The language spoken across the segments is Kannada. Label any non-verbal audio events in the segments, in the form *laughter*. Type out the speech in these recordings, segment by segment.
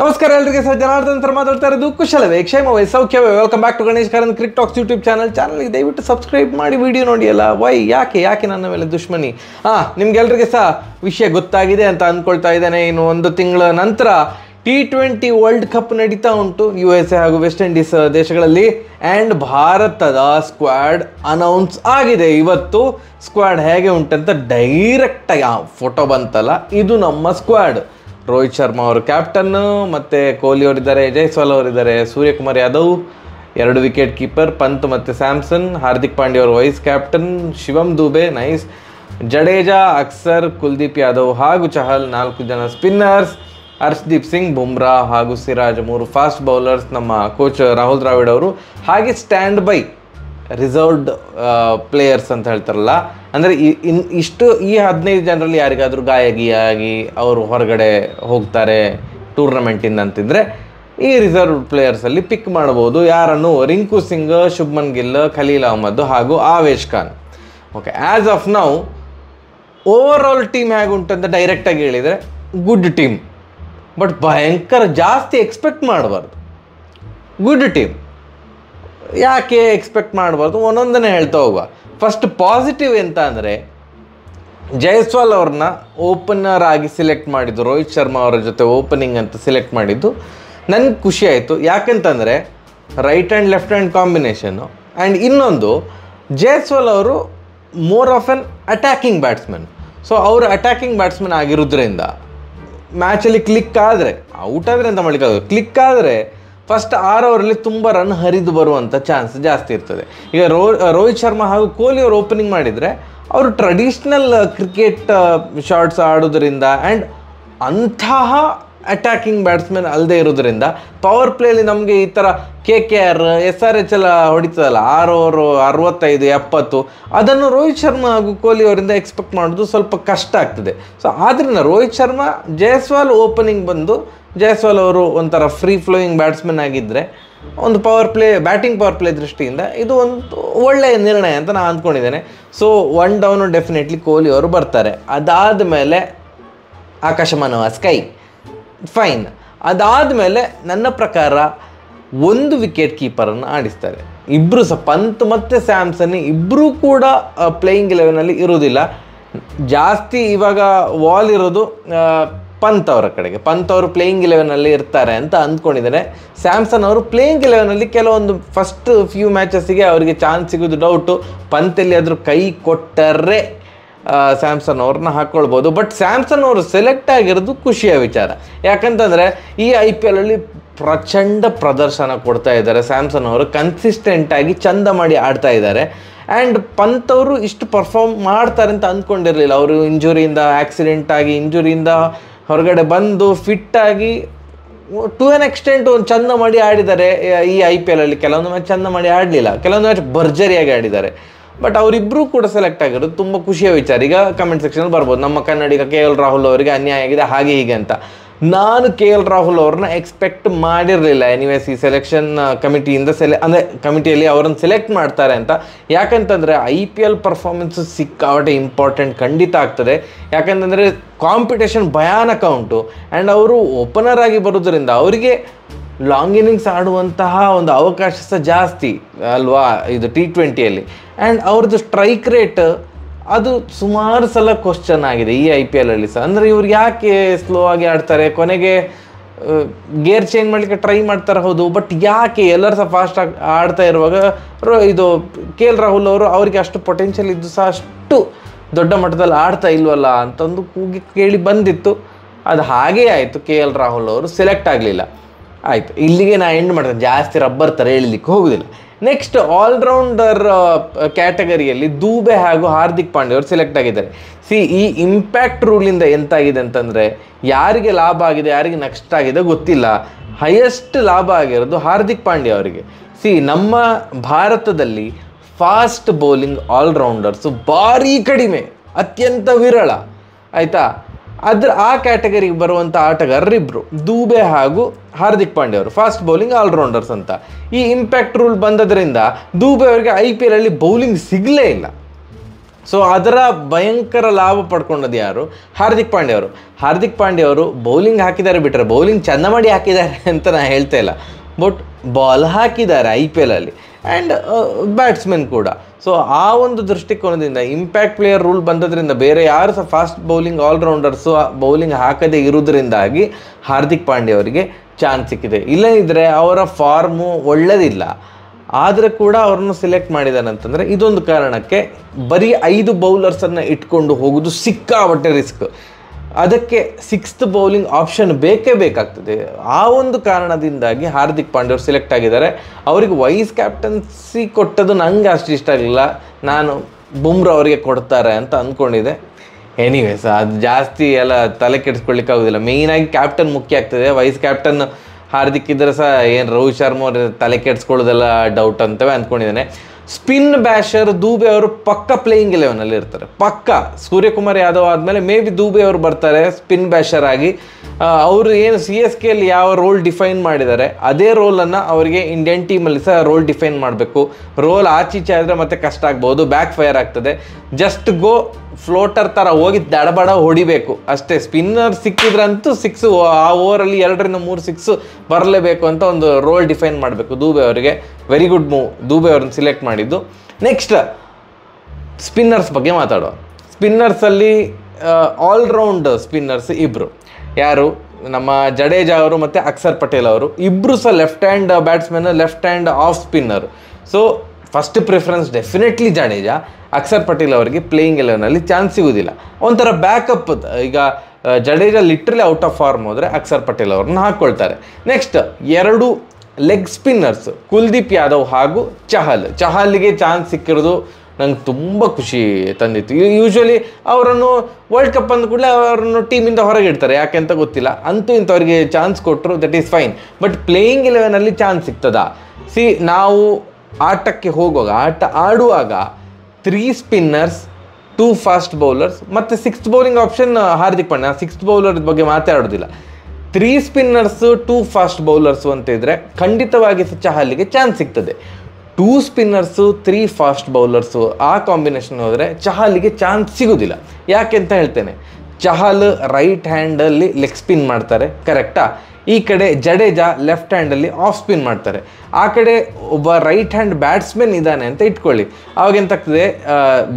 ನಮಸ್ಕಾರ ಎಲ್ಲರಿಗೆ ಸರ್ ಜನಾರ್ದನ್ ಸರ್ ಮಾತಾಡ್ತಾ ಇರೋದು ಕುಶಲವೇ ಕ್ಷೇಮವೇ ಸೌಖ್ಯವೇ welcome back to Ganesh Karan talks YouTube channel ಚಾನಲ್ಗೆ ದಯವಿಟ್ಟು ಸಬ್ಸ್ಕ್ರೈಬ್ ಮಾಡಿ ವಿಡಿಯೋ ನೋಡಿ ಅಲ್ಲ ವೈ ಯಾಕೆ ಯಾಕೆ ನನ್ನ ಮೇಲೆ ದುಶ್ಮನಿ ಹಾಂ ನಿಮ್ಗೆಲ್ರಿಗೆ ಸಹ ವಿಷಯ ಗೊತ್ತಾಗಿದೆ ಅಂತ ಅಂದ್ಕೊಳ್ತಾ ಇದ್ದೇನೆ ಇನ್ನು ಒಂದು ತಿಂಗಳ ನಂತರ ಟಿ ಟ್ವೆಂಟಿ ವರ್ಲ್ಡ್ ಕಪ್ ನಡೀತಾ ಉಂಟು ಯು ಎಸ್ ಎ ಹಾಗೂ ವೆಸ್ಟ್ ಇಂಡೀಸ್ ದೇಶಗಳಲ್ಲಿ ಆ್ಯಂಡ್ ಭಾರತದ ಸ್ಕ್ವಾಡ್ ಅನೌನ್ಸ್ ಆಗಿದೆ ಇವತ್ತು ಸ್ಕ್ವಾಡ್ ಹೇಗೆ ಉಂಟಂತ ಡೈರೆಕ್ಟಾಗಿ ಆ ಫೋಟೋ ಬಂತಲ್ಲ ಇದು ನಮ್ಮ ಸ್ಕ್ವಾಡ್ ರೋಹಿತ್ ಶರ್ಮಾ ಅವರು ಕ್ಯಾಪ್ಟನ್ನು ಮತ್ತು ಕೊಹ್ಲಿ ಅವರಿದ್ದಾರೆ ಜೈಸ್ವಾಲ್ ಅವರಿದ್ದಾರೆ ಸೂರ್ಯಕುಮಾರ್ ಯಾದವ್ ಎರಡು ವಿಕೆಟ್ ಕೀಪರ್ ಪಂತ್ ಮತ್ತು ಸ್ಯಾಮ್ಸನ್ ಹಾರ್ದಿಕ್ ಪಾಂಡ್ಯ ಅವರು ವೈಸ್ ಕ್ಯಾಪ್ಟನ್ ಶಿವಮ್ ದುಬೆ ನೈಸ್ ಜಡೇಜಾ ಅಕ್ಸರ್ ಕುಲ್ದೀಪ್ ಯಾದವ್ ಹಾಗೂ ಚಹಲ್ ನಾಲ್ಕು ಜನ ಸ್ಪಿನ್ನರ್ಸ್ ಹರ್ಷದೀಪ್ ಸಿಂಗ್ ಬುಮ್ರಾ ಹಾಗೂ ಸಿರಾಜ್ ಮೂರು ಫಾಸ್ಟ್ ಬೌಲರ್ಸ್ ನಮ್ಮ ಕೋಚ್ ರಾಹುಲ್ ದ್ರಾವಿಡ್ ಅವರು ಹಾಗೆ ಸ್ಟ್ಯಾಂಡ್ ಬೈ ರಿಸರ್ವ್ಡ್ ಪ್ಲೇಯರ್ಸ್ ಅಂತ ಹೇಳ್ತಾರಲ್ಲ ಅಂದರೆ ಇನ್ ಇಷ್ಟು ಈ ಹದಿನೈದು ಜನರಲ್ಲಿ ಯಾರಿಗಾದರೂ ಗಾಯ ಅವರು ಹೊರಗಡೆ ಹೋಗ್ತಾರೆ ಟೂರ್ನಮೆಂಟಿಂದ ಅಂತಿದ್ರೆ ಈ ರಿಸರ್ವ್ ಪ್ಲೇಯರ್ಸಲ್ಲಿ ಪಿಕ್ ಮಾಡ್ಬೋದು ಯಾರನ್ನು ರಿಂಕು ಸಿಂಗ್ ಶುಭ್ಮನ್ ಗಿಲ್ ಖಲೀಲ್ ಅಹಮದ್ ಹಾಗೂ Avesh Khan okay as of now overall team ಹೇಗೆ ಅಂತ ಡೈರೆಕ್ಟಾಗಿ ಹೇಳಿದರೆ ಗುಡ್ ಟೀಮ್ ಬಟ್ ಭಯಂಕರ ಜಾಸ್ತಿ ಎಕ್ಸ್ಪೆಕ್ಟ್ ಮಾಡಬಾರ್ದು ಗುಡ್ ಟೀಮ್ ಯಾಕೆ ಎಕ್ಸ್ಪೆಕ್ಟ್ ಮಾಡಬಾರ್ದು ಒಂದೊಂದನ್ನೇ ಹೇಳ್ತಾ ಹೋಗುವ ಫಸ್ಟ್ ಪಾಸಿಟಿವ್ ಎಂತ ಅಂದರೆ ಜಯಸ್ವಾಲ್ ಅವ್ರನ್ನ ಓಪನರ್ ಆಗಿ ಸಿಲೆಕ್ಟ್ ಮಾಡಿದ್ದು ರೋಹಿತ್ ಶರ್ಮಾ ಅವರ ಜೊತೆ ಓಪನಿಂಗ್ ಅಂತ ಸಿಲೆಕ್ಟ್ ಮಾಡಿದ್ದು ನನಗೆ ಖುಷಿ ಆಯಿತು ಯಾಕಂತಂದರೆ ರೈಟ್ ಆ್ಯಂಡ್ ಲೆಫ್ಟ್ ಆ್ಯಂಡ್ ಕಾಂಬಿನೇಷನ್ನು ಆ್ಯಂಡ್ ಇನ್ನೊಂದು ಜಯಸ್ವಾಲ್ ಅವರು more of an attacking batsman so ಅವರು ಅಟ್ಯಾಕಿಂಗ್ ಬ್ಯಾಟ್ಸ್ಮನ್ ಆಗಿರೋದ್ರಿಂದ ಮ್ಯಾಚಲ್ಲಿ ಕ್ಲಿಕ್ ಆದರೆ ಔಟ್ ಆದರೆ ಅಂತ ಮಾಡಲಿಕ್ಕೆ ಕ್ಲಿಕ್ ಆದರೆ ಫಸ್ಟ್ ಆರು ಓವರಲ್ಲಿ ತುಂಬ ರನ್ ಹರಿದು ಬರುವಂಥ ಚಾನ್ಸ್ ಜಾಸ್ತಿ ಇರ್ತದೆ ಈಗ ರೋ ರೋಹಿತ್ ಶರ್ಮಾ ಹಾಗೂ ಕೊಹ್ಲಿ ಅವರು ಓಪನಿಂಗ್ ಮಾಡಿದರೆ ಅವರು ಟ್ರೆಡಿಷ್ನಲ್ ಕ್ರಿಕೆಟ್ ಶಾರ್ಟ್ಸ್ ಆಡೋದರಿಂದ ಆ್ಯಂಡ್ ಅಂತಹ ಅಟ್ಯಾಕಿಂಗ್ ಬ್ಯಾಟ್ಸ್ಮನ್ ಅಲ್ಲದೆ ಇರೋದ್ರಿಂದ ಪವರ್ ಪ್ಲೇಲಿ ನಮಗೆ ಈ ಥರ K K R S R H ಎಲ್ಲ ಹೊಡಿತದಲ್ಲ ಆರು ಓವರು ಅರವತ್ತೈದು ಎಪ್ಪತ್ತು ಅದನ್ನು ರೋಹಿತ್ ಶರ್ಮಾ ಹಾಗೂ ಕೊಹ್ಲಿ ಅವರಿಂದ ಎಕ್ಸ್ಪೆಕ್ಟ್ ಮಾಡೋದು ಸ್ವಲ್ಪ ಕಷ್ಟ ಆಗ್ತದೆ ಸೊ ಆದ್ದರಿಂದ ರೋಹಿತ್ ಶರ್ಮಾ ಜಯಸ್ವಾಲ್ ಓಪನಿಂಗ್ ಬಂದು ಜಯಸ್ವಾಲ್ ಅವರು ಒಂಥರ ಫ್ರೀ ಫ್ಲೋಯಿಂಗ್ ಬ್ಯಾಟ್ಸ್ಮನ್ ಆಗಿದ್ದರೆ ಒಂದು power play batting power play ದೃಷ್ಟಿಯಿಂದ ಇದು ಒಂದು ಒಳ್ಳೆಯ ನಿರ್ಣಯ ಅಂತ ನಾನು ಅಂದ್ಕೊಂಡಿದ್ದೇನೆ so one down definitely Kohli ಅವರು ಬರ್ತಾರೆ ಅದಾದ ಮೇಲೆ ಆಕಾಶಮಾನವ ಸ್ಕೈ ಫೈನ್ ಮೇಲೆ ನನ್ನ ಪ್ರಕಾರ ಒಂದು ವಿಕೆಟ್ ಕೀಪರನ್ನು ಆಡಿಸ್ತಾರೆ ಇಬ್ಬರು ಸಹ ಪಂತ್ ಮತ್ತು ಸ್ಯಾಮ್ಸನ್ ಇಬ್ಬರೂ ಕೂಡ ಪ್ಲೇಯಿಂಗ್ ಇಲೆವೆನಲ್ಲಿ ಇರೋದಿಲ್ಲ ಜಾಸ್ತಿ ಇವಾಗ ವಾಲ್ ಇರೋದು ಪಂತ್ ಅವರ ಕಡೆಗೆ ಪಂತ್ ಅವರು ಪ್ಲೇಯಿಂಗ್ ಇಲೆವೆನಲ್ಲಿ ಇರ್ತಾರೆ ಅಂತ ಅಂದ್ಕೊಂಡಿದ್ದಾರೆ ಸ್ಯಾಮ್ಸನ್ ಅವರು ಪ್ಲೇಯಿಂಗ್ ಇಲೆವೆನಲ್ಲಿ ಕೆಲವೊಂದು ಫಸ್ಟ್ ಫ್ಯೂ ಮ್ಯಾಚಸ್ಸಿಗೆ ಅವರಿಗೆ ಚಾನ್ಸ್ ಸಿಗೋದು ಡೌಟು ಪಂತಲ್ಲಿ ಆದರೂ ಕೈ ಕೊಟ್ಟರೆ ಸ್ಯಾಮ್ಸನ್ ಅವ್ರನ್ನ ಹಾಕ್ಕೊಳ್ಬೋದು ಬಟ್ ಸ್ಯಾಮ್ಸನ್ ಅವರು ಸೆಲೆಕ್ಟ್ ಆಗಿರೋದು ಖುಷಿಯ ವಿಚಾರ ಯಾಕಂತಂದರೆ ಈ ಐ ಪಿ ಎಲಲ್ಲಿ ಪ್ರಚಂಡ ಪ್ರದರ್ಶನ ಕೊಡ್ತಾ ಇದ್ದಾರೆ ಸ್ಯಾಮ್ಸನ್ ಅವರು ಕನ್ಸಿಸ್ಟೆಂಟಾಗಿ ಚಂದ ಮಾಡಿ ಆಡ್ತಾ ಇದ್ದಾರೆ ಆ್ಯಂಡ್ ಪಂತ್ ಅವರು ಇಷ್ಟು ಪರ್ಫಾರ್ಮ್ ಮಾಡ್ತಾರೆ ಅಂತ ಅಂದ್ಕೊಂಡಿರಲಿಲ್ಲ ಅವರು ಇಂಜುರಿಯಿಂದ ಆ್ಯಕ್ಸಿಡೆಂಟ್ ಆಗಿ ಇಂಜುರಿಯಿಂದ ಹೊರಗಡೆ ಬಂದು ಫಿಟ್ಟಾಗಿ ಟು ಎನ್ ಎಕ್ಸ್ಟೆಂಟ್ ಒಂದು ಚಂದ ಮಾಡಿ ಆಡಿದ್ದಾರೆ ಈ ಐ ಪಿ ಎಲಲ್ಲಿ ಕೆಲವೊಂದು ಮ್ಯಾಚ್ ಚಂದ ಮಾಡಿ ಆಡಲಿಲ್ಲ ಕೆಲವೊಂದು ಮ್ಯಾಚ್ ಭರ್ಜರಿಯಾಗಿ ಆಡಿದ್ದಾರೆ ಬಟ್ ಅವರಿಬ್ಬರು ಕೂಡ ಸೆಲೆಕ್ಟ್ ಆಗಿರೋದು ತುಂಬ ಖುಷಿಯ ವಿಚಾರ ಈಗ ಕಮೆಂಟ್ ಸೆಕ್ಷನಲ್ಲಿ ಬರ್ಬೋದು ನಮ್ಮ ಕನ್ನಡಿಗ ಕೆ ಎಲ್ ರಾಹುಲ್ ಅವರಿಗೆ ಅನ್ಯಾಯ ಆಗಿದೆ ಹಾಗೆ ಹೀಗೆ ಅಂತ ನಾನು ಕೆ ಎಲ್ ರಾಹುಲ್ ಅವ್ರನ್ನ ಎಕ್ಸ್ಪೆಕ್ಟ್ ಮಾಡಿರಲಿಲ್ಲ ಎನಿವೇಸ್ ಈ ಸೆಲೆಕ್ಷನ್ ಕಮಿಟಿಯಿಂದ ಸೆಲೆ ಅಂದರೆ ಕಮಿಟಿಯಲ್ಲಿ ಅವರನ್ನು ಸೆಲೆಕ್ಟ್ ಮಾಡ್ತಾರೆ ಅಂತ ಯಾಕಂತಂದರೆ ಐ ಪಿ ಎಲ್ ಪರ್ಫಾರ್ಮೆನ್ಸು ಸಿಕ್ಕಾವಟೆ ಇಂಪಾರ್ಟೆಂಟ್ ಖಂಡಿತ ಆಗ್ತದೆ ಯಾಕಂತಂದರೆ ಕಾಂಪಿಟೇಷನ್ ಭಯಾನಕ ಉಂಟು ಆ್ಯಂಡ್ ಅವರು ಓಪನರ್ ಆಗಿ ಬರೋದರಿಂದ ಅವರಿಗೆ ಲಾಂಗ್ ಇನ್ನಿಂಗ್ಸ್ ಆಡುವಂತಹ ಒಂದು ಅವಕಾಶ ಸಹ ಜಾಸ್ತಿ ಅಲ್ವಾ ಇದು ಟಿ ಟ್ವೆಂಟಿಯಲ್ಲಿ ಆ್ಯಂಡ್ ಅವ್ರದ್ದು ಸ್ಟ್ರೈಕ್ ರೇಟ್ ಅದು ಸುಮಾರು ಸಲ ಕ್ವಶನ್ ಆಗಿದೆ ಈ ಐ ಪಿ ಎಲಲ್ಲಿ ಸಹ ಅಂದರೆ ಇವ್ರು ಯಾಕೆ ಸ್ಲೋ ಆಗಿ ಆಡ್ತಾರೆ ಕೊನೆಗೆ ಗೇರ್ ಚೇಂಜ್ ಮಾಡಲಿಕ್ಕೆ ಟ್ರೈ ಮಾಡ್ತಾರೆ ಹೌದು ಬಟ್ ಯಾಕೆ ಎಲ್ಲರೂ ಸಹ ಫಾಸ್ಟ್ ಆಗಿ ಆಡ್ತಾ ಇರುವಾಗ ಇದು ಕೆ ಎಲ್ ರಾಹುಲ್ ಅವರು ಅವರಿಗೆ ಅಷ್ಟು ಪೊಟೆನ್ಷಿಯಲ್ ಇದ್ದು ಸಹ ಅಷ್ಟು ದೊಡ್ಡ ಮಟ್ಟದಲ್ಲಿ ಆಡ್ತಾ ಇಲ್ವಲ್ಲ ಅಂತಂದು ಕೂಗಿ ಕೇಳಿ ಬಂದಿತ್ತು ಅದು ಹಾಗೇ ಆಯಿತು ಕೆ ಎಲ್ ರಾಹುಲ್ ಅವರು ಸೆಲೆಕ್ಟ್ ಆಗಲಿಲ್ಲ ಆಯಿತು ಇಲ್ಲಿಗೆ ನಾನು ಎಂಡ್ ಮಾಡ್ತೇನೆ ಜಾಸ್ತಿ ರಬ್ಬರ್ ಥರ ಹೇಳಲಿಕ್ಕೆ ಹೋಗುವುದಿಲ್ಲ ನೆಕ್ಸ್ಟ್ ಆಲ್ರೌಂಡರ್ ಕ್ಯಾಟಗರಿಯಲ್ಲಿ ದೂಬೆ ಹಾಗೂ ಹಾರ್ದಿಕ್ ಪಾಂಡ್ಯ ಅವರು ಸೆಲೆಕ್ಟ್ ಆಗಿದ್ದಾರೆ ಸಿ ಈ ಇಂಪ್ಯಾಕ್ಟ್ ರೂಲಿಂದ ಎಂತಾಗಿದೆ ಅಂತಂದರೆ ಯಾರಿಗೆ ಲಾಭ ಆಗಿದೆ ಯಾರಿಗೆ ನಷ್ಟ ಆಗಿದೆ ಗೊತ್ತಿಲ್ಲ ಹೈಯೆಸ್ಟ್ ಲಾಭ ಆಗಿರೋದು ಹಾರ್ದಿಕ್ ಪಾಂಡ್ಯ ಅವರಿಗೆ ಸಿ ನಮ್ಮ ಭಾರತದಲ್ಲಿ ಫಾಸ್ಟ್ ಬೌಲಿಂಗ್ ಆಲ್ರೌಂಡರ್ಸು ಭಾರೀ ಕಡಿಮೆ ಅತ್ಯಂತ ವಿರಳ ಆಯಿತಾ ಅದ್ರ ಆ ಕ್ಯಾಟಗರಿಗೆ ಬರುವಂಥ ಆಟಗಾರರಿಬ್ಬರು ದೂಬೆ ಹಾಗೂ ಹಾರ್ದಿಕ್ ಪಾಂಡೆ ಅವರು ಫಾಸ್ಟ್ ಬೌಲಿಂಗ್ ಆಲ್ರೌಂಡರ್ಸ್ ಅಂತ ಈ ಇಂಪ್ಯಾಕ್ಟ್ ರೂಲ್ ಬಂದದ್ರಿಂದ ದೂಬೆ ಅವರಿಗೆ ಐ ಪಿ ಎಲಲ್ಲಿ ಬೌಲಿಂಗ್ ಸಿಗಲೇ ಇಲ್ಲ ಸೊ ಅದರ ಭಯಂಕರ ಲಾಭ ಪಡ್ಕೊಂಡದ್ದು ಯಾರು ಹಾರ್ದಿಕ್ ಪಾಂಡೆ ಅವರು ಹಾರ್ದಿಕ್ ಪಾಂಡೆ ಅವರು ಬೌಲಿಂಗ್ ಹಾಕಿದ್ದಾರೆ ಬಿಟ್ಟರೆ ಬೌಲಿಂಗ್ ಚೆಂದ ಮಾಡಿ ಹಾಕಿದ್ದಾರೆ *laughs* ಅಂತ ನಾನು ಹೇಳ್ತಾ ಇಲ್ಲ ಬಟ್ ಬಾಲ್ ಹಾಕಿದ್ದಾರೆ ಐ ಪಿ ಎಲಲ್ಲಿ ಆ್ಯಂಡ್ ಬ್ಯಾಟ್ಸ್ಮನ್ uh, ಕೂಡ ಸೊ ಆ ಒಂದು ದೃಷ್ಟಿಕೋನದಿಂದ ಇಂಪ್ಯಾಕ್ಟ್ ಪ್ಲೇಯರ್ ರೂಲ್ ಬಂದದ್ರಿಂದ ಬೇರೆ ಯಾರು ಸಹ ಫಾಸ್ಟ್ ಬೌಲಿಂಗ್ ಆಲ್ರೌಂಡರ್ಸು ಬೌಲಿಂಗ್ ಹಾಕದೇ ಇರುವುದರಿಂದಾಗಿ ಹಾರ್ದಿಕ್ ಪಾಂಡ್ಯ ಅವರಿಗೆ ಚಾನ್ಸ್ ಸಿಕ್ಕಿದೆ ಇಲ್ಲದಿದ್ದರೆ ಅವರ ಫಾರ್ಮು ಒಳ್ಳೆಯದಿಲ್ಲ ಆದರೆ ಕೂಡ ಅವ್ರನ್ನ ಸೆಲೆಕ್ಟ್ ಮಾಡಿದಾನಂತಂದರೆ ಇದೊಂದು ಕಾರಣಕ್ಕೆ ಬರೀ ಐದು ಬೌಲರ್ಸನ್ನು ಇಟ್ಕೊಂಡು ಹೋಗೋದು ಸಿಕ್ಕಾಬಟ್ಟೆ ರಿಸ್ಕ್ ಅದಕ್ಕೆ ಸಿಕ್ಸ್ತ್ ಬೌಲಿಂಗ್ ಆಪ್ಷನ್ ಬೇಕೇ ಬೇಕಾಗ್ತದೆ ಆ ಒಂದು ಕಾರಣದಿಂದಾಗಿ ಹಾರ್ದಿಕ್ ಪಾಂಡ್ಯವ್ರು ಸೆಲೆಕ್ಟ್ ಆಗಿದ್ದಾರೆ ಅವರಿಗೆ ವೈಸ್ ಕ್ಯಾಪ್ಟನ್ಸಿ ಕೊಟ್ಟದು ನಂಗೆ ಅಷ್ಟು ಇಷ್ಟ ಆಗಲಿಲ್ಲ ನಾನು ಬುಮ್ರ ಅವರಿಗೆ ಕೊಡ್ತಾರೆ ಅಂತ ಅಂದ್ಕೊಂಡಿದ್ದೆ ಎನಿವೇಸ್ ಅದು ಜಾಸ್ತಿ ಎಲ್ಲ ತಲೆ ಆಗೋದಿಲ್ಲ ಮೇಯ್ನಾಗಿ ಕ್ಯಾಪ್ಟನ್ ಮುಖ್ಯ ಆಗ್ತದೆ ವೈಸ್ ಕ್ಯಾಪ್ಟನ್ ಹಾರ್ದಿಕ್ ಇದ್ದರೆ ಸಹ ಏನು ರೋಹಿತ್ ಶರ್ಮ ಅವ್ರ ತಲೆ ಕೆಡಿಸ್ಕೊಳ್ಳೋದೆಲ್ಲ ಡೌಟ್ ಅಂತವೇ ಅಂದ್ಕೊಂಡಿದ್ದೇನೆ ಸ್ಪಿನ್ ಬ್ಯಾಷರ್ ದೂಬೆ ಅವರು ಪಕ್ಕ ಪ್ಲೇಯಿಂಗ್ ಅಲ್ಲಿ ಇರ್ತಾರೆ ಪಕ್ಕ ಸೂರ್ಯಕುಮಾರ್ ಯಾದವ್ ಆದಮೇಲೆ ಮೇ ಬಿ ದೂಬೆ ಅವರು ಬರ್ತಾರೆ ಸ್ಪಿನ್ ಬ್ಯಾಷರ್ ಆಗಿ ಅವರು ಏನು ಸಿ ಎಸ್ ಕೆ ಅಲ್ಲಿ ಯಾವ ರೋಲ್ ಡಿಫೈನ್ ಮಾಡಿದ್ದಾರೆ ಅದೇ ರೋಲನ್ನು ಅವರಿಗೆ ಇಂಡಿಯನ್ ಟೀಮಲ್ಲಿ ಸಹ ರೋಲ್ ಡಿಫೈನ್ ಮಾಡಬೇಕು ರೋಲ್ ಆಚೀಚೆ ಆದರೆ ಮತ್ತೆ ಕಷ್ಟ ಆಗ್ಬೋದು ಬ್ಯಾಕ್ ಫೈರ್ ಆಗ್ತದೆ ಜಸ್ಟ್ ಗೋ ಫ್ಲೋಟರ್ ಥರ ಹೋಗಿ ದಡಬಡ ಹೊಡಿಬೇಕು ಅಷ್ಟೇ ಸ್ಪಿನ್ನರ್ ಸಿಕ್ಕಿದ್ರಂತೂ ಸಿಕ್ಸು ಆ ಓವರಲ್ಲಿ ಎರಡರಿಂದ ಮೂರು ಸಿಕ್ಸು ಬರಲೇಬೇಕು ಅಂತ ಒಂದು ರೋಲ್ ಡಿಫೈನ್ ಮಾಡಬೇಕು ದೂಬೆ ಅವರಿಗೆ ವೆರಿ ಗುಡ್ ಮೂವ್ ದೂಬೆ ಅವ್ರನ್ನ ಸಿಲೆಕ್ಟ್ ಮಾಡಿದ್ದು ನೆಕ್ಸ್ಟ್ ಸ್ಪಿನ್ನರ್ಸ್ ಬಗ್ಗೆ ಮಾತಾಡೋ ಸ್ಪಿನ್ನರ್ಸಲ್ಲಿ ಆಲ್ರೌಂಡ್ ಸ್ಪಿನ್ನರ್ಸ್ ಇಬ್ಬರು ಯಾರು ನಮ್ಮ ಜಡೇಜಾ ಅವರು ಮತ್ತು ಅಕ್ಷರ್ ಪಟೇಲ್ ಅವರು ಇಬ್ಬರು ಸಹ left hand batsman left hand off spinner so first preference definitely Jadeja Akshar Patel ಅವರಿಗೆ ಪ್ಲೇಯಿಂಗ್ ಎಲೆವನಲ್ಲಿ ಚಾನ್ಸ್ ಸಿಗೋದಿಲ್ಲ ಒಂಥರ ಬ್ಯಾಕಪ್ ಈಗ Jadeja literally out of form ಹೋದರೆ ಅಕ್ಷರ್ ಪಟೇಲ್ ಅವ್ರನ್ನ ಹಾಕ್ಕೊಳ್ತಾರೆ ನೆಕ್ಸ್ಟ್ ಎರಡು ಲೆಗ್ ಸ್ಪಿನ್ನರ್ಸ್ ಕುಲ್ದೀಪ್ ಯಾದವ್ ಹಾಗೂ ಚಹಲ್ ಚಹಲ್ಗೆ ಚಾನ್ಸ್ ಸಿಕ್ಕಿರೋದು ನಂಗೆ ತುಂಬ ಖುಷಿ ತಂದಿತ್ತು ಯೂಶ್ವಲಿ ಅವರನ್ನು ವರ್ಲ್ಡ್ ಕಪ್ ಅಂದ ಕೂಡಲೇ ಅವರನ್ನು ಟೀಮಿಂದ ಹೊರಗೆ ಇಡ್ತಾರೆ ಯಾಕೆ ಅಂತ ಗೊತ್ತಿಲ್ಲ ಅಂತೂ ಇಂಥವ್ರಿಗೆ ಚಾನ್ಸ್ ಕೊಟ್ಟರು that is fine but playing ಇಲೆವೆನಲ್ಲಿ ಚಾನ್ಸ್ ಸಿಗ್ತದ ಸಿ ನಾವು ಆಟಕ್ಕೆ ಹೋಗುವಾಗ ಆಟ ಆಡುವಾಗ three spinners two fast bowlers ಮತ್ತು sixth bowling option Hardik Pandya sixth bowler ಬಗ್ಗೆ ಮಾತಾಡೋದಿಲ್ಲ three spinners two fast bowlers ಅಂತ ಇದ್ದರೆ ಖಂಡಿತವಾಗಿ ಚಹಲ್ಗೆ ಚಾನ್ಸ್ ಸಿಗ್ತದೆ two spinners three fast bowlers ಆ ಕಾಂಬಿನೇಷನ್ ಹೋದರೆ ಚಹಲ್ಗೆ ಚಾನ್ಸ್ ಸಿಗೋದಿಲ್ಲ ಯಾಕೆ ಅಂತ ಹೇಳ್ತೇನೆ ಚಹಲ್ ರೈಟ್ ಹ್ಯಾಂಡಲ್ಲಿ ಲೆಗ್ ಸ್ಪಿನ್ ಮಾಡ್ತಾರೆ ಕರೆಕ್ಟಾ ಈ ಕಡೆ ಜಡೇಜಾ ಲೆಫ್ಟ್ ಹ್ಯಾಂಡಲ್ಲಿ ಆಫ್ ಸ್ಪಿನ್ ಮಾಡ್ತಾರೆ ಆ ಕಡೆ ಒಬ್ಬ ರೈಟ್ ಹ್ಯಾಂಡ್ ಬ್ಯಾಟ್ಸ್ಮನ್ ಇದ್ದಾನೆ ಅಂತ ಇಟ್ಕೊಳ್ಳಿ ಎಂತಾಗ್ತದೆ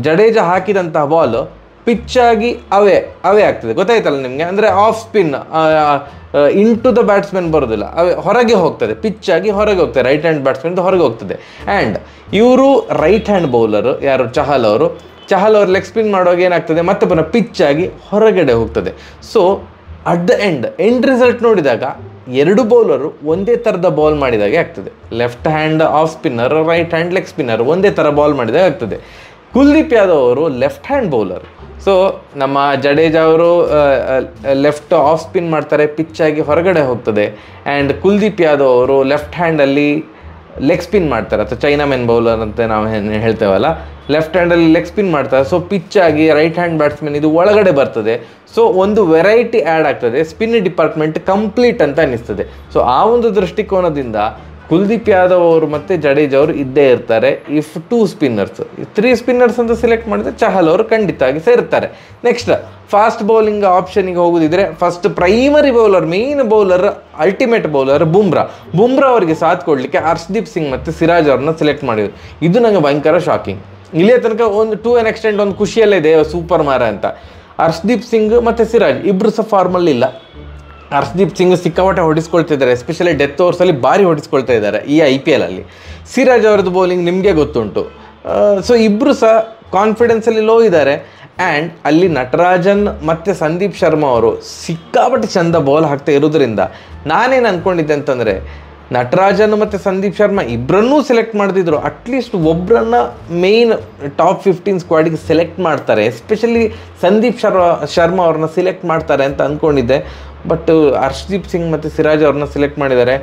ಜಡೇಜಾ ಹಾಕಿದಂತಹ ಬಾಲು ಪಿಚ್ ಆಗಿ ಅವೆ ಅವೇ ಆಗ್ತದೆ ಗೊತ್ತಾಯ್ತಲ್ಲ ನಿಮಗೆ ಅಂದರೆ off spin into the batsman ಬರೋದಿಲ್ಲ ಅವೇ ಹೊರಗೆ ಹೋಗ್ತದೆ ಪಿಚ್ಚಾಗಿ ಹೊರಗೆ ಹೋಗ್ತದೆ ರೈಟ್ ಹ್ಯಾಂಡ್ ಬ್ಯಾಟ್ಸ್ಮನ್ ಹೊರಗೆ ಹೋಗ್ತದೆ ಆ್ಯಂಡ್ ಇವರು ರೈಟ್ ಹ್ಯಾಂಡ್ ಬೌಲರು ಯಾರು ಚಹಲ್ ಅವರು ಚಹಲ್ ಅವರು ಲೆಗ್ ಸ್ಪಿನ್ ಮಾಡುವಾಗ ಏನಾಗ್ತದೆ ಮತ್ತೆ ಪುನಃ ಆಗಿ ಹೊರಗಡೆ ಹೋಗ್ತದೆ so at the end end result ನೋಡಿದಾಗ ಎರಡು ಬೌಲರು ಒಂದೇ ಥರದ ಬಾಲ್ ಮಾಡಿದಾಗೆ ಆಗ್ತದೆ left hand off spinner right hand leg spinner ಒಂದೇ ಥರ ಬಾಲ್ ಮಾಡಿದಾಗ ಆಗ್ತದೆ ಕುಲ್ದೀಪ್ ಯಾದವ್ ಅವರು ಲೆಫ್ಟ್ ಹ್ಯಾಂಡ್ ಬೌಲರ್ ಸೊ ನಮ್ಮ ಜಡೇಜ ಅವರು ಲೆಫ್ಟ್ ಆಫ್ ಸ್ಪಿನ್ ಮಾಡ್ತಾರೆ ಪಿಚ್ ಆಗಿ ಹೊರಗಡೆ ಹೋಗ್ತದೆ ಆ್ಯಂಡ್ ಕುಲ್ದೀಪ್ ಯಾದವ್ ಅವರು ಲೆಫ್ಟ್ ಹ್ಯಾಂಡಲ್ಲಿ ಲೆಗ್ ಸ್ಪಿನ್ ಮಾಡ್ತಾರೆ ಅಥವಾ ಚೈನಾ ಮೆನ್ ಬೌಲರ್ ಅಂತ ನಾವು ಹೇಳ್ತೇವಲ್ಲ ಲೆಫ್ಟ್ ಹ್ಯಾಂಡಲ್ಲಿ ಲೆಗ್ ಸ್ಪಿನ್ ಮಾಡ್ತಾರೆ ಸೊ ಪಿಚ್ ಆಗಿ ರೈಟ್ ಹ್ಯಾಂಡ್ ಬ್ಯಾಟ್ಸ್ಮನ್ ಇದು ಒಳಗಡೆ ಬರ್ತದೆ ಸೊ ಒಂದು ವೆರೈಟಿ ಆ್ಯಡ್ ಆಗ್ತದೆ ಸ್ಪಿನ್ ಡಿಪಾರ್ಟ್ಮೆಂಟ್ ಕಂಪ್ಲೀಟ್ ಅಂತ ಅನ್ನಿಸ್ತದೆ ಸೊ ಆ ಒಂದು ದೃಷ್ಟಿಕೋನದಿಂದ ಕುಲ್ದೀಪ್ ಯಾದವ್ ಅವರು ಮತ್ತು ಜಡೇಜ್ ಅವರು ಇದ್ದೇ ಇರ್ತಾರೆ if two spinners three spinners ಅಂತ ಸೆಲೆಕ್ಟ್ ಮಾಡಿದ್ರೆ ಚಹಲ್ ಅವರು ಖಂಡಿತ ಆಗಿ ಸೇರ್ತಾರೆ ನೆಕ್ಸ್ಟ್ ಫಾಸ್ಟ್ ಬೌಲಿಂಗ್ ಆಪ್ಷನಿಗೆ ಹೋಗೋದಿದ್ರೆ first primary bowler main bowler ultimate bowler Bumrah Bumrah ಅವರಿಗೆ ಸಾಥ್ ಕೊಡಲಿಕ್ಕೆ ಹರ್ಷದೀಪ್ ಸಿಂಗ್ ಮತ್ತು ಸಿರಾಜ್ ಅವ್ರನ್ನ ಸೆಲೆಕ್ಟ್ ಮಾಡಿದ್ರು ಇದು ನನಗೆ ಭಯಂಕರ ಶಾಕಿಂಗ್ ಇಲ್ಲಿಯ ತನಕ ಒಂದು ಟು ಎನ್ ಎಕ್ಸ್ಟೆಂಟ್ ಒಂದು ಖುಷಿಯಲ್ಲೇ ಇದೆ ಸೂಪರ್ ಮಾರ ಅಂತ ಹರ್ಷದೀಪ್ ಸಿಂಗ್ ಮತ್ತು ಸಿರಾಜ್ ಇಬ್ಬರು ಸಹ ಫಾರ್ಮಲ್ಲಿ ಇಲ್ಲ ಅರ್ಶದೀಪ್ ಸಿಂಗ್ ಸಿಕ್ಕಾಪಟ್ಟೆ ಹೊಡಿಸ್ಕೊಳ್ತಿದ್ದಾರೆ ಎಸ್ಪೆಷಲಿ ಡೆತ್ ಓವರ್ಸಲ್ಲಿ ಭಾರಿ ಹೊಡಿಸ್ಕೊಳ್ತಾ ಇದ್ದಾರೆ ಈ ಐ ಪಿ ಎಲಲ್ಲಿ ಸಿರಾಜ್ ಅವರದ್ದು ಬೌಲಿಂಗ್ ನಿಮಗೆ ಗೊತ್ತುಂಟು ಸೊ ಇಬ್ಬರು ಸಹ ಕಾನ್ಫಿಡೆನ್ಸಲ್ಲಿ ಲೋ ಇದ್ದಾರೆ ಆ್ಯಂಡ್ ಅಲ್ಲಿ ನಟರಾಜನ್ ಮತ್ತು ಸಂದೀಪ್ ಶರ್ಮಾ ಅವರು ಸಿಕ್ಕಾಪಟ್ಟೆ ಚಂದ ಬೌಲ್ ಹಾಕ್ತಾ ಇರೋದ್ರಿಂದ ನಾನೇನು ಅಂದ್ಕೊಂಡಿದ್ದೆ ಅಂತಂದರೆ ನಟರಾಜನ್ ಮತ್ತು ಸಂದೀಪ್ ಶರ್ಮಾ ಇಬ್ಬರನ್ನೂ ಸೆಲೆಕ್ಟ್ ಮಾಡ್ತಿದ್ರು ಅಟ್ಲೀಸ್ಟ್ ಒಬ್ಬರನ್ನ ಮೇಯ್ನ್ ಟಾಪ್ ಫಿಫ್ಟೀನ್ ಸ್ಕ್ವಾಡಿಗೆ ಸೆಲೆಕ್ಟ್ ಮಾಡ್ತಾರೆ ಎಸ್ಪೆಷಲಿ ಸಂದೀಪ್ ಶರ್ಮಾ ಶರ್ಮಾ ಅವ್ರನ್ನ ಸೆಲೆಕ್ಟ್ ಮಾಡ್ತಾರೆ ಅಂತ ಅಂದ್ಕೊಂಡಿದ್ದೆ ಬಟ್ ಹರ್ಷ್ದೀಪ್ ಸಿಂಗ್ ಮತ್ತು ಸಿರಾಜ್ ಅವ್ರನ್ನ ಸೆಲೆಕ್ಟ್ ಮಾಡಿದ್ದಾರೆ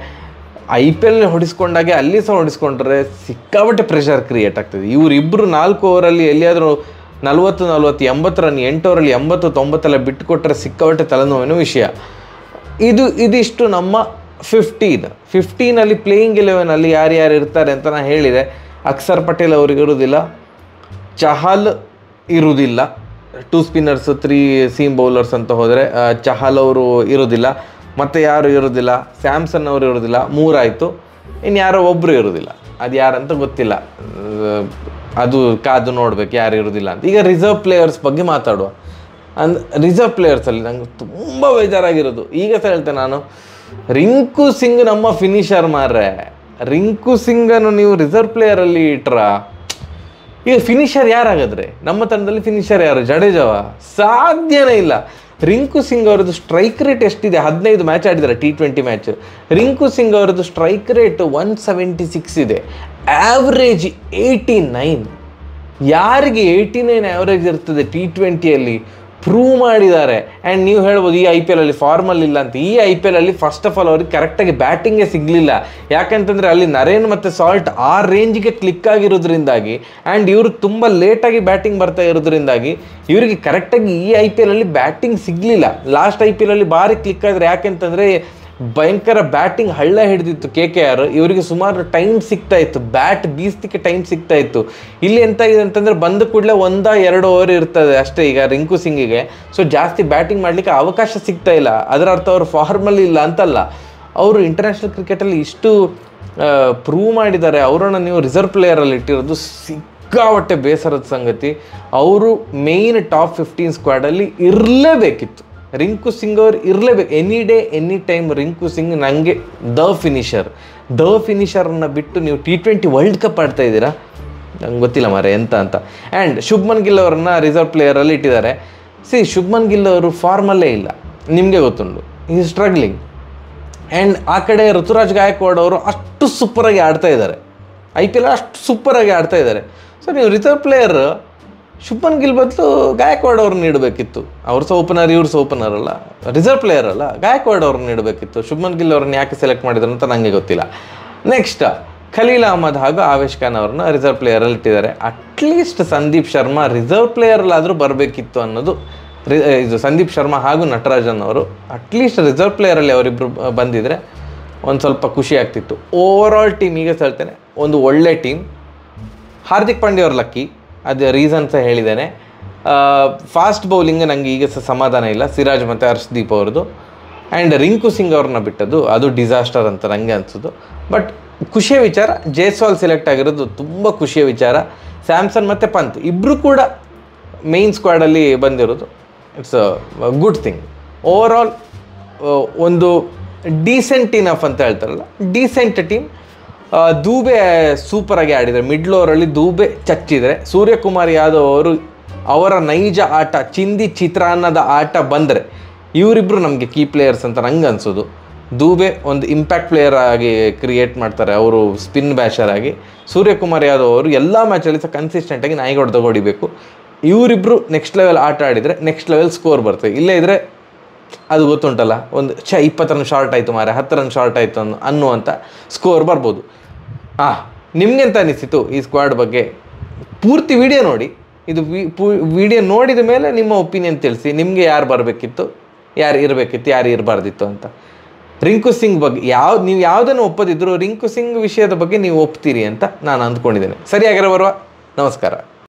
ಐ ಪಿ ಎಲ್ ಹೊಡಿಸ್ಕೊಂಡಾಗೆ ಅಲ್ಲಿ ಸಹ ಹೊಡಿಸ್ಕೊಂಡ್ರೆ ಸಿಕ್ಕಾಬಟ್ಟೆ ಪ್ರೆಷರ್ ಕ್ರಿಯೇಟ್ ಆಗ್ತದೆ ಇವರಿಬ್ಬರು ನಾಲ್ಕು ಓವರಲ್ಲಿ ಎಲ್ಲಿಯಾದರೂ ನಲ್ವತ್ತು ನಲ್ವತ್ತು ಎಂಬತ್ತು ರನ್ ಎಂಟು ಓವರಲ್ಲಿ ಎಂಬತ್ತು ತೊಂಬತ್ತೆಲ್ಲ ಬಿಟ್ಟು ಕೊಟ್ಟರೆ ಸಿಕ್ಕಾಬಟ್ಟೆ ತಲೆನೋವಿನ ವಿಷಯ ಇದು ಇದಿಷ್ಟು ನಮ್ಮ ಫಿಫ್ಟೀನ್ ಫಿಫ್ಟೀನಲ್ಲಿ ಪ್ಲೇಯಿಂಗ್ ಯಾರು ಯಾರ್ಯಾರು ಇರ್ತಾರೆ ಅಂತ ನಾನು ಹೇಳಿದೆ ಅಕ್ಷರ್ ಪಟೇಲ್ ಅವ್ರಿಗೆ ಇರುವುದಿಲ್ಲ ಚಹಲ್ ಇರುವುದಿಲ್ಲ two spinners three seam bowlers ಅಂತ ಹೋದರೆ ಚಹಲ್ ಅವರು ಇರೋದಿಲ್ಲ ಮತ್ತು ಯಾರು ಇರೋದಿಲ್ಲ ಸ್ಯಾಮ್ಸನ್ ಅವರು ಇರೋದಿಲ್ಲ ಮೂರಾಯಿತು ಇನ್ನು ಯಾರೋ ಒಬ್ಬರು ಇರೋದಿಲ್ಲ ಅದು ಯಾರಂತ ಗೊತ್ತಿಲ್ಲ ಅದು ಕಾದು ನೋಡಬೇಕು ಯಾರು ಇರೋದಿಲ್ಲ ಅಂತ ಈಗ ರಿಸರ್ವ್ ಪ್ಲೇಯರ್ಸ್ ಬಗ್ಗೆ ಮಾತಾಡುವ ಅಂದ್ ರಿಸರ್ವ್ ಪ್ಲೇಯರ್ಸಲ್ಲಿ ನಂಗೆ ತುಂಬ ಬೇಜಾರಾಗಿರೋದು ಈಗ ಸಹ ಹೇಳ್ತೇನೆ ನಾನು ರಿಂಕು ಸಿಂಗ್ ನಮ್ಮ ಫಿನಿಷರ್ ಮಾರ್ರೆ ರಿಂಕು ಸಿಂಗನ್ನು ನೀವು ರಿಸರ್ವ್ ಪ್ಲೇಯರಲ್ಲಿ ಇಟ್ರಾ ಈಗ ಫಿನಿಷರ್ ಯಾರಾಗಿದ್ರೆ ನಮ್ಮ ತಂಡದಲ್ಲಿ ಫಿನಿಷರ್ ಯಾರು ಜಡೇಜವ ಸಾಧ್ಯನೇ ಇಲ್ಲ ರಿಂಕು ಸಿಂಗ್ ಅವರದ್ದು ಸ್ಟ್ರೈಕ್ ರೇಟ್ ಎಷ್ಟಿದೆ ಹದಿನೈದು ಮ್ಯಾಚ್ ಆಡಿದ್ದಾರೆ T twenty match Rinku Singh ಅವರದ್ದು strike rate one seventy six ಇದೆ ಆ್ಯಾವ್ರೇಜ್ ಏಯ್ಟಿ ನೈನ್ ಯಾರಿಗೆ ಏಯ್ಟಿ ನೈನ್ ಆ್ಯಾವ್ರೇಜ್ ಇರ್ತದೆ ಟಿ ಟ್ವೆಂಟಿಯಲ್ಲಿ ಪ್ರೂವ್ ಮಾಡಿದ್ದಾರೆ ಆ್ಯಂಡ್ ನೀವು ಹೇಳ್ಬೋದು ಈ ಐ ಪಿ ಎಲಲ್ಲಿ ಫಾರ್ಮಲ್ ಇಲ್ಲ ಅಂತ ಈ ಐ ಪಿ ಎಲಲ್ಲಿ ಫಸ್ಟ್ ಆಫ್ ಆಲ್ ಅವ್ರಿಗೆ ಕರೆಕ್ಟಾಗಿ ಬ್ಯಾಟಿಂಗೇ ಸಿಗಲಿಲ್ಲ ಯಾಕಂತಂದರೆ ಅಲ್ಲಿ ನರೇನ್ ಮತ್ತು ಸಾಲ್ಟ್ ಆ ರೇಂಜ್ಗೆ ಕ್ಲಿಕ್ ಆಗಿರೋದ್ರಿಂದಾಗಿ ಆ್ಯಂಡ್ ಇವರು ತುಂಬ ಲೇಟಾಗಿ ಬ್ಯಾಟಿಂಗ್ ಬರ್ತಾ ಇರೋದ್ರಿಂದಾಗಿ ಇವರಿಗೆ ಕರೆಕ್ಟಾಗಿ ಈ ಐ ಪಿ ಎಲಲ್ಲಿ ಬ್ಯಾಟಿಂಗ್ ಸಿಗಲಿಲ್ಲ ಲಾಸ್ಟ್ ಐ ಪಿ ಎಲಲ್ಲಿ ಭಾರಿ ಕ್ಲಿಕ್ ಆದರೆ ಯಾಕೆಂತಂದರೆ ಭಯಂಕರ ಬ್ಯಾಟಿಂಗ್ ಹಳ್ಳ ಹಿಡಿದಿತ್ತು ಕೆ ಕೆ ಆರ್ ಇವರಿಗೆ ಸುಮಾರು ಟೈಮ್ ಸಿಗ್ತಾ ಇತ್ತು ಬ್ಯಾಟ್ ಬೀಸ್ತಿಕ್ಕೆ ಟೈಮ್ ಸಿಗ್ತಾ ಇತ್ತು ಇಲ್ಲಿ ಇದೆ ಅಂತಂದರೆ ಬಂದ ಕೂಡಲೇ ಒಂದ ಎರಡು ಓವರ್ ಇರ್ತದೆ ಅಷ್ಟೇ ಈಗ ರಿಂಕು ಸಿಂಗಿಗೆ ಸೊ ಜಾಸ್ತಿ ಬ್ಯಾಟಿಂಗ್ ಮಾಡಲಿಕ್ಕೆ ಅವಕಾಶ ಸಿಗ್ತಾ ಇಲ್ಲ ಅದರ ಅರ್ಥ ಅವರು ಫಾರ್ಮಲ್ ಇಲ್ಲ ಅಂತಲ್ಲ ಅವರು ಇಂಟರ್ನ್ಯಾಷನಲ್ ಕ್ರಿಕೆಟಲ್ಲಿ ಇಷ್ಟು ಪ್ರೂವ್ ಮಾಡಿದ್ದಾರೆ ಅವರನ್ನು ನೀವು ರಿಸರ್ವ್ ಪ್ಲೇಯರಲ್ಲಿ ಇಟ್ಟಿರೋದು ಸಿಕ್ಕಾಪಟ್ಟೆ ಬೇಸರದ ಸಂಗತಿ ಅವರು ಮೇಯ್ನ್ ಟಾಪ್ ಫಿಫ್ಟೀನ್ ಸ್ಕ್ವಾಡಲ್ಲಿ ಇರಲೇಬೇಕಿತ್ತು ರಿಂಕು ಸಿಂಗ್ ಅವ್ರು ಇರಲೇಬೇಕು any day any time Rinku Singh ನನಗೆ ದ ಫಿನಿಷರ್ ದ ಫಿನಿಷರನ್ನು ಬಿಟ್ಟು ನೀವು ಟಿ ಟ್ವೆಂಟಿ ವರ್ಲ್ಡ್ ಕಪ್ ಆಡ್ತಾ ಇದ್ದೀರಾ ನಂಗೆ ಗೊತ್ತಿಲ್ಲ ಮಾರೆ ಎಂತ ಅಂತ ಆ್ಯಂಡ್ ಶುಭ್ಮನ್ ಗಿಲ್ ಅವ್ರನ್ನ ರಿಸರ್ವ್ ಪ್ಲೇಯರಲ್ಲಿ ಇಟ್ಟಿದ್ದಾರೆ ಸಿ ಶುಭ್ಮನ್ ಗಿಲ್ ಅವರು ಫಾರ್ಮಲ್ಲೇ ಇಲ್ಲ ನಿಮಗೆ ಗೊತ್ತುಂಟು ಈ ಸ್ಟ್ರಗ್ಲಿಂಗ್ ಆ್ಯಂಡ್ ಆ ಕಡೆ ಋತುರಾಜ್ ಗಾಯಕ್ವಾಡ್ ಅವರು ಅಷ್ಟು ಸೂಪರಾಗಿ ಆಡ್ತಾ ಇದ್ದಾರೆ ಐ ಪಿ ಎಲ್ ಅಷ್ಟು ಸೂಪರಾಗಿ ಆಡ್ತಾ ಇದ್ದಾರೆ ಸೊ ನೀವು ರಿಸರ್ವ್ ಪ್ಲೇಯರ್ ಶುಭನ್ ಗಿಲ್ ಬದಲು ಗಾಯಕ್ವಾಡ್ ಅವ್ರನ್ನ ನೀಡಬೇಕಿತ್ತು ಅವ್ರ ಸಹ ಓಪನರ್ ಇವ್ರ ಸಹ ಓಪನರ್ ಅಲ್ಲ ರಿಸರ್ವ್ ಪ್ಲೇಯರ್ ಅಲ್ಲ ಗಾಯಕ್ವಾಡ್ ಅವ್ರನ್ನ ನೀಡಬೇಕಿತ್ತು ಶುಭನ್ ಗಿಲ್ ಅವ್ರನ್ನ ಯಾಕೆ ಸೆಲೆಕ್ಟ್ ಮಾಡಿದ್ರು ಅಂತ ನನಗೆ ಗೊತ್ತಿಲ್ಲ ನೆಕ್ಸ್ಟ್ ಖಲೀಲ್ ಅಹಮದ್ ಹಾಗೂ ಆವೇಶ್ ಖಾನ್ ಅವ್ರನ್ನ ರಿಸರ್ವ್ ಅಲ್ಲಿ ಇಟ್ಟಿದ್ದಾರೆ ಅಟ್ಲೀಸ್ಟ್ ಸಂದೀಪ್ ಶರ್ಮಾ ರಿಸರ್ವ್ ಪ್ಲೇಯರಲ್ಲಾದರೂ ಬರಬೇಕಿತ್ತು ಅನ್ನೋದು ಇದು ಸಂದೀಪ್ ಶರ್ಮಾ ಹಾಗೂ ನಟರಾಜನ್ ಅವರು ಅಟ್ಲೀಸ್ಟ್ ರಿಸರ್ವ್ ಪ್ಲೇಯರಲ್ಲಿ ಅವರಿಬ್ಬರು ಬಂದಿದ್ರೆ ಒಂದು ಸ್ವಲ್ಪ ಖುಷಿ ಆಗ್ತಿತ್ತು ಓವರ್ ಆಲ್ ಟೀಮ್ ಈಗ ಹೇಳ್ತೇನೆ ಒಂದು ಒಳ್ಳೆ ಟೀಮ್ ಹಾರ್ದಿಕ್ ಪಾಂಡ್ಯ ಅವ್ರ ಲಕ್ಕಿ ಅದು ರೀಸನ್ ಹೇಳಿದ್ದೇನೆ ಫಾಸ್ಟ್ ಬೌಲಿಂಗ್ ನನಗೆ ಈಗ ಸಹ ಸಮಾಧಾನ ಇಲ್ಲ ಸಿರಾಜ್ ಮತ್ತು ಹರ್ಷದೀಪ್ ಅವ್ರದ್ದು ಆ್ಯಂಡ್ ರಿಂಕು ಸಿಂಗ್ ಅವ್ರನ್ನ ಬಿಟ್ಟದ್ದು ಅದು ಡಿಸಾಸ್ಟರ್ ಅಂತ ನನಗೆ ಅನಿಸೋದು ಬಟ್ ಖುಷಿಯ ವಿಚಾರ ಜೇಸ್ವಾಲ್ ಸೆಲೆಕ್ಟ್ ಆಗಿರೋದು ತುಂಬ ಖುಷಿಯ ವಿಚಾರ ಸ್ಯಾಮ್ಸನ್ ಮತ್ತು ಪಂತ್ ಇಬ್ಬರು ಕೂಡ ಮೇನ್ ಸ್ಕ್ವಾಡಲ್ಲಿ ಬಂದಿರೋದು it's a good thing over all ಒಂದು ಡೀಸೆಂಟ್ ಇನಫ್ ಅಂತ ಹೇಳ್ತಾರಲ್ಲ ಡೀಸೆಂಟ್ ಟೀಮ್ ದೂಬೆ ಸೂಪರಾಗಿ ಆಡಿದರೆ ಮಿಡ್ಲ್ ಓವರಲ್ಲಿ ದೂಬೆ ಚಚ್ಚಿದರೆ ಸೂರ್ಯಕುಮಾರ್ ಯಾದವ್ ಅವರು ಅವರ ನೈಜ ಆಟ ಚಿಂದಿ ಚಿತ್ರಾನ್ನದ ಆಟ ಬಂದರೆ ಇವರಿಬ್ಬರು ನಮಗೆ ಕೀ ಪ್ಲೇಯರ್ಸ್ ಅಂತ ನಂಗೆ ಅನಿಸೋದು ದೂಬೆ ಒಂದು ಇಂಪ್ಯಾಕ್ಟ್ ಪ್ಲೇಯರ್ ಆಗಿ ಕ್ರಿಯೇಟ್ ಮಾಡ್ತಾರೆ ಅವರು ಸ್ಪಿನ್ ಬ್ಯಾಷರ್ ಆಗಿ ಸೂರ್ಯಕುಮಾರ್ ಯಾದವ್ ಅವರು ಎಲ್ಲ ಮ್ಯಾಚಲ್ಲಿ ಸಹ ಕನ್ಸಿಸ್ಟೆಂಟಾಗಿ ಹೊಡೆದು ಹೊಡಿಬೇಕು ಇವರಿಬ್ಬರು ನೆಕ್ಸ್ಟ್ ಲೆವೆಲ್ ಆಟ ಆಡಿದರೆ ನೆಕ್ಸ್ಟ್ ಲೆವೆಲ್ ಸ್ಕೋರ್ ಬರ್ತದೆ ಇಲ್ಲೇ ಇದ್ದರೆ ಅದು ಗೊತ್ತುಂಟಲ್ಲ ಒಂದು ಛ ಇಪ್ಪತ್ತು ರನ್ ಶಾರ್ಟ್ ಆಯಿತು ಮಾರೆ ಹತ್ತು ರನ್ ಶಾರ್ಟ್ ಆಯಿತು ಅನ್ನು ಅನ್ನುವಂಥ ಸ್ಕೋರ್ ಬರ್ಬೋದು ಹಾಂ ನಿಮಗೆಂತ ಅನಿಸಿತು ಈ ಸ್ಕ್ವಾಡ್ ಬಗ್ಗೆ ಪೂರ್ತಿ ವಿಡಿಯೋ ನೋಡಿ ಇದು ವಿಡಿಯೋ ನೋಡಿದ ಮೇಲೆ ನಿಮ್ಮ ಒಪಿನಿಯನ್ ತಿಳಿಸಿ ನಿಮಗೆ ಯಾರು ಬರಬೇಕಿತ್ತು ಯಾರು ಇರಬೇಕಿತ್ತು ಯಾರು ಇರಬಾರ್ದಿತ್ತು ಅಂತ ರಿಂಕು ಸಿಂಗ್ ಬಗ್ಗೆ ಯಾವ ನೀವು ಯಾವುದನ್ನು ಒಪ್ಪದಿದ್ದರೂ ರಿಂಕು ಸಿಂಗ್ ವಿಷಯದ ಬಗ್ಗೆ ನೀವು ಒಪ್ತೀರಿ ಅಂತ ನಾನು ಅಂದ್ಕೊಂಡಿದ್ದೇನೆ ಸರಿಯಾಗಿರೋ ಬರುವ ನಮಸ್ಕಾರ